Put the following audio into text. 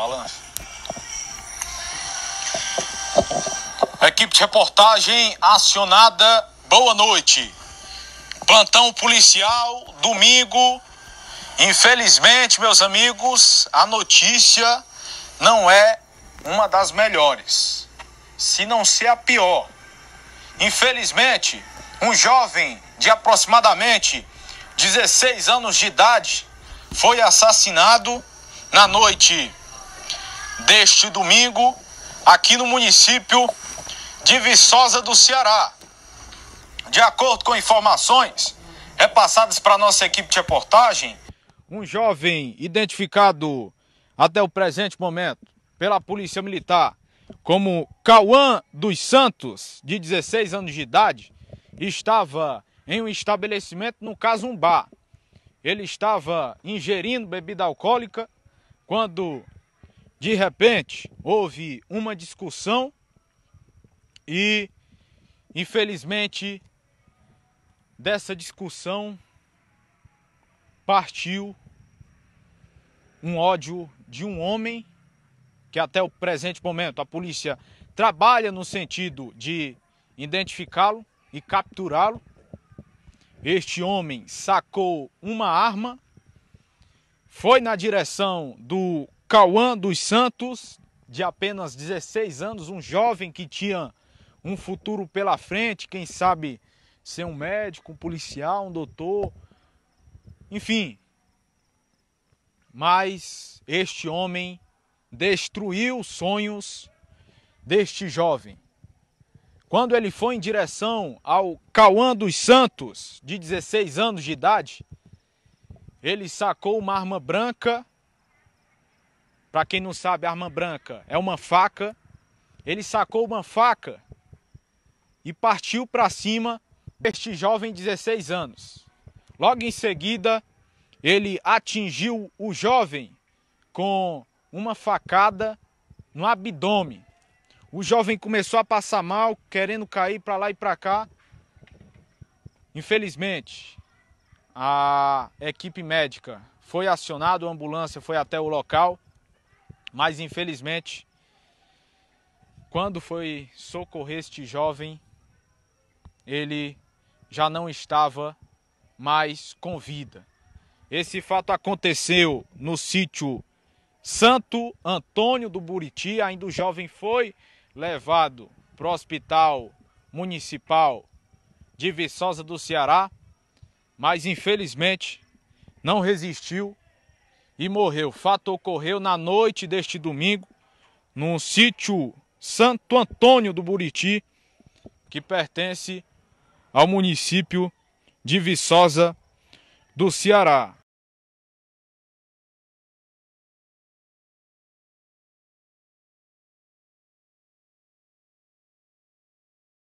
balanço. Equipe de reportagem acionada. Boa noite. Plantão policial, domingo. Infelizmente, meus amigos, a notícia não é uma das melhores, se não ser a pior. Infelizmente, um jovem de aproximadamente 16 anos de idade foi assassinado na noite deste domingo aqui no município de Viçosa do Ceará. De acordo com informações repassadas para nossa equipe de reportagem, um jovem identificado até o presente momento pela Polícia Militar como Cauã dos Santos, de 16 anos de idade, estava em um estabelecimento, no caso um bar. Ele estava ingerindo bebida alcoólica quando de repente, houve uma discussão e, infelizmente, dessa discussão partiu um ódio de um homem que até o presente momento a polícia trabalha no sentido de identificá-lo e capturá-lo. Este homem sacou uma arma, foi na direção do Cauã dos Santos, de apenas 16 anos, um jovem que tinha um futuro pela frente, quem sabe ser um médico, um policial, um doutor, enfim. Mas este homem destruiu os sonhos deste jovem. Quando ele foi em direção ao Cauã dos Santos, de 16 anos de idade, ele sacou uma arma branca para quem não sabe, arma branca é uma faca. Ele sacou uma faca e partiu para cima deste jovem de 16 anos. Logo em seguida, ele atingiu o jovem com uma facada no abdômen. O jovem começou a passar mal, querendo cair para lá e para cá. Infelizmente, a equipe médica foi acionada, a ambulância foi até o local mas infelizmente, quando foi socorrer este jovem, ele já não estava mais com vida. Esse fato aconteceu no sítio Santo Antônio do Buriti, ainda o jovem foi levado para o hospital municipal de Viçosa do Ceará, mas infelizmente não resistiu e morreu. fato ocorreu na noite deste domingo, num sítio Santo Antônio do Buriti, que pertence ao município de Viçosa do Ceará.